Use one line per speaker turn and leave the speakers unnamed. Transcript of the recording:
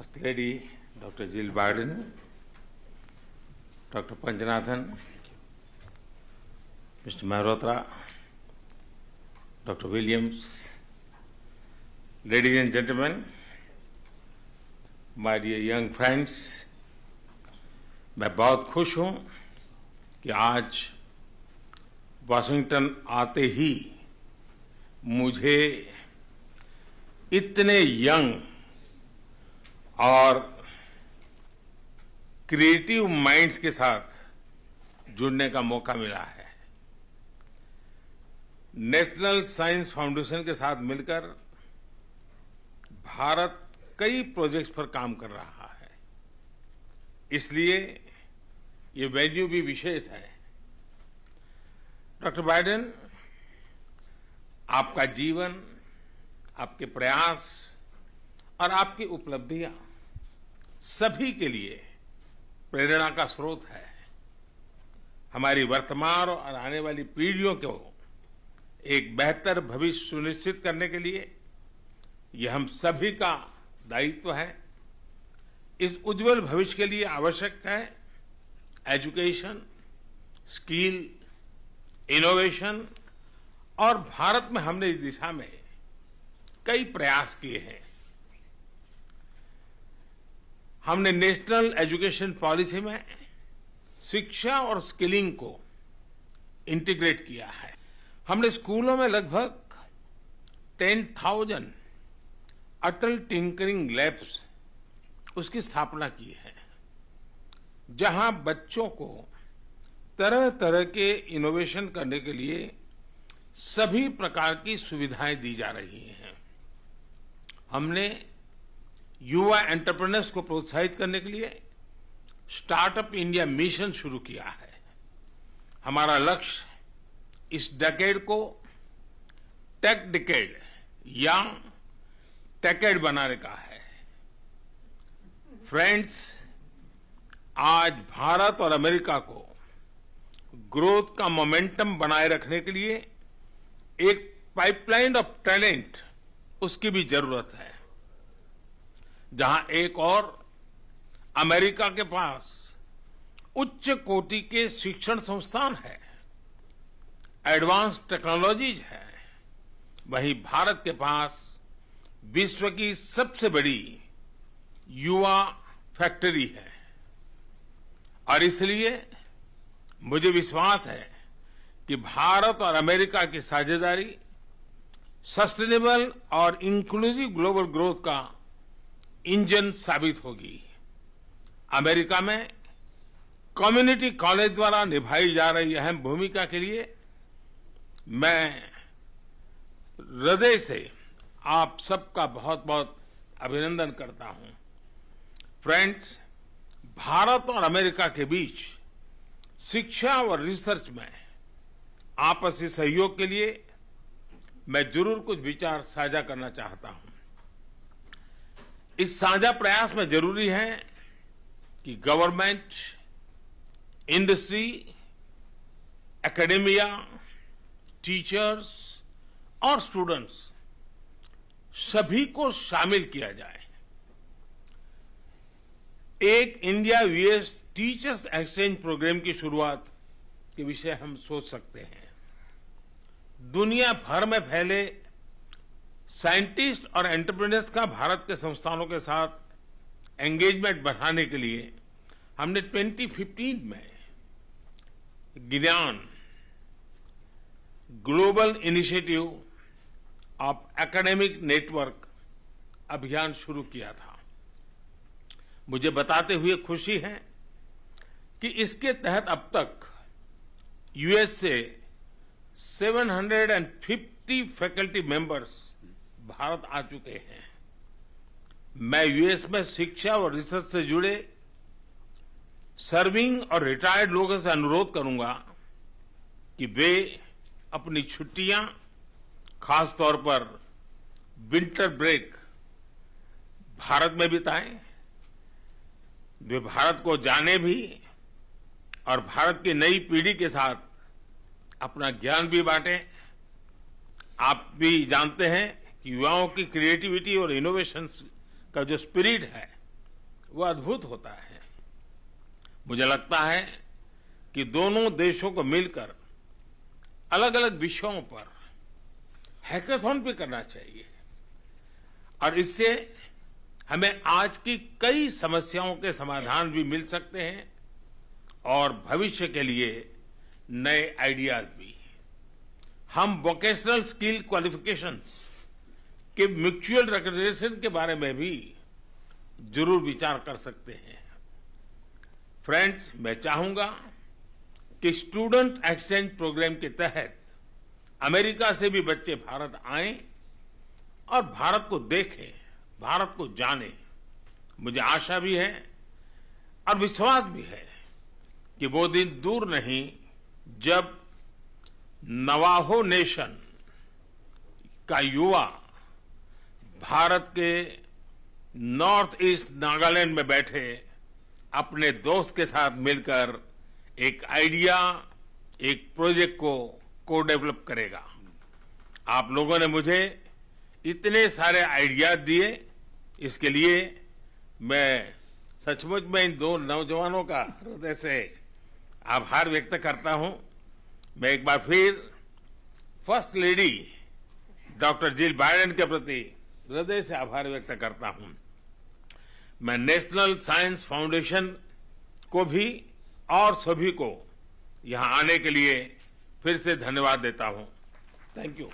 First Lady Dr. Jill Biden, Dr. Panjanathan, Mr. Mehrotra, Dr. Williams, ladies and gentlemen, my dear young friends, मैं बहुत खुश हूँ कि आज वाशिंगटन आते ही मुझे इतने यंग और क्रिएटिव माइंड्स के साथ जुड़ने का मौका मिला है नेशनल साइंस फाउंडेशन के साथ मिलकर भारत कई प्रोजेक्ट्स पर काम कर रहा है इसलिए ये वैल्यू भी विशेष है डॉक्टर बाइडेन आपका जीवन आपके प्रयास और आपकी उपलब्धियां सभी के लिए प्रेरणा का स्रोत है हमारी वर्तमान और आने वाली पीढ़ियों को एक बेहतर भविष्य सुनिश्चित करने के लिए यह हम सभी का दायित्व है इस उज्जवल भविष्य के लिए आवश्यक है एजुकेशन स्किल इनोवेशन और भारत में हमने इस दिशा में कई प्रयास किए हैं हमने नेशनल एजुकेशन पॉलिसी में शिक्षा और स्किलिंग को इंटीग्रेट किया है हमने स्कूलों में लगभग ten thousand Atal tinkering labs उसकी स्थापना की है जहां बच्चों को तरह तरह के इनोवेशन करने के लिए सभी प्रकार की सुविधाएं दी जा रही हैं हमने युवा एंटरप्रेनर्स को प्रोत्साहित करने के लिए स्टार्टअप इंडिया मिशन शुरू किया है हमारा लक्ष्य इस डेकेड को टेक डिकेड या टेकेड बनाने का है फ्रेंड्स आज भारत और अमेरिका को ग्रोथ का मोमेंटम बनाए रखने के लिए एक पाइपलाइन ऑफ टैलेंट उसकी भी जरूरत है जहां एक और अमेरिका के पास उच्च कोटि के शिक्षण संस्थान है एडवांस टेक्नोलॉजीज है वहीं भारत के पास विश्व की सबसे बड़ी युवा फैक्ट्री है और इसलिए मुझे विश्वास है कि भारत और अमेरिका की साझेदारी सस्टेनेबल और इंक्लूसिव ग्लोबल ग्रोथ का इंजन साबित होगी अमेरिका में कम्युनिटी कॉलेज द्वारा निभाई जा रही अहम भूमिका के लिए मैं हृदय से आप सबका बहुत बहुत अभिनंदन करता हूं फ्रेंड्स भारत और अमेरिका के बीच शिक्षा और रिसर्च में आपसी सहयोग के लिए मैं जरूर कुछ विचार साझा करना चाहता हूं इस साझा प्रयास में जरूरी है कि गवर्नमेंट इंडस्ट्री एकेडमिया टीचर्स और स्टूडेंट्स सभी को शामिल किया जाए एक India US teachers exchange programme की शुरुआत के विषय हम सोच सकते हैं दुनिया भर में फैले साइंटिस्ट और एंटरप्रेन्योर्स का भारत के संस्थानों के साथ एंगेजमेंट बढ़ाने के लिए हमने 2015 में GIAN global initiative of academic network अभियान शुरू किया था मुझे बताते हुए खुशी है कि इसके तहत अब तक यूएस से 750 फैकल्टी मेंबर्स भारत आ चुके हैं मैं यूएस में शिक्षा और रिसर्च से जुड़े सर्विंग और रिटायर्ड लोगों से अनुरोध करूंगा कि वे अपनी छुट्टियां खासतौर पर विंटर ब्रेक भारत में बिताएं वे भारत को जाने भी और भारत की नई पीढ़ी के साथ अपना ज्ञान भी बांटें आप भी जानते हैं कि युवाओं की क्रिएटिविटी और इनोवेशन का जो स्पिरिट है वो अद्भुत होता है मुझे लगता है कि दोनों देशों को मिलकर अलग अलग विषयों पर हैकेथॉन भी करना चाहिए और इससे हमें आज की कई समस्याओं के समाधान भी मिल सकते हैं और भविष्य के लिए नए आइडियाज भी हम वोकेशनल स्किल क्वालिफिकेशंस के म्यूचुअल रिकग्नेशन के बारे में भी जरूर विचार कर सकते हैं फ्रेंड्स मैं चाहूंगा कि स्टूडेंट एक्सचेंज प्रोग्राम के तहत अमेरिका से भी बच्चे भारत आए और भारत को देखें भारत को जाने मुझे आशा भी है और विश्वास भी है कि वो दिन दूर नहीं जब नवाहो नेशन का युवा भारत के नॉर्थ ईस्ट नागालैंड में बैठे अपने दोस्त के साथ मिलकर एक आइडिया एक प्रोजेक्ट को को डेवलप करेगा आप लोगों ने मुझे इतने सारे आइडियाज दिए इसके लिए मैं सचमुच में इन दो नौजवानों का हृदय से आभार व्यक्त करता हूं मैं एक बार फिर first lady doctor Jill Biden के प्रति हृदय से आभार व्यक्त करता हूं मैं नेशनल साइंस फाउंडेशन को भी और सभी को यहां आने के लिए फिर से धन्यवाद देता हूं थैंक यू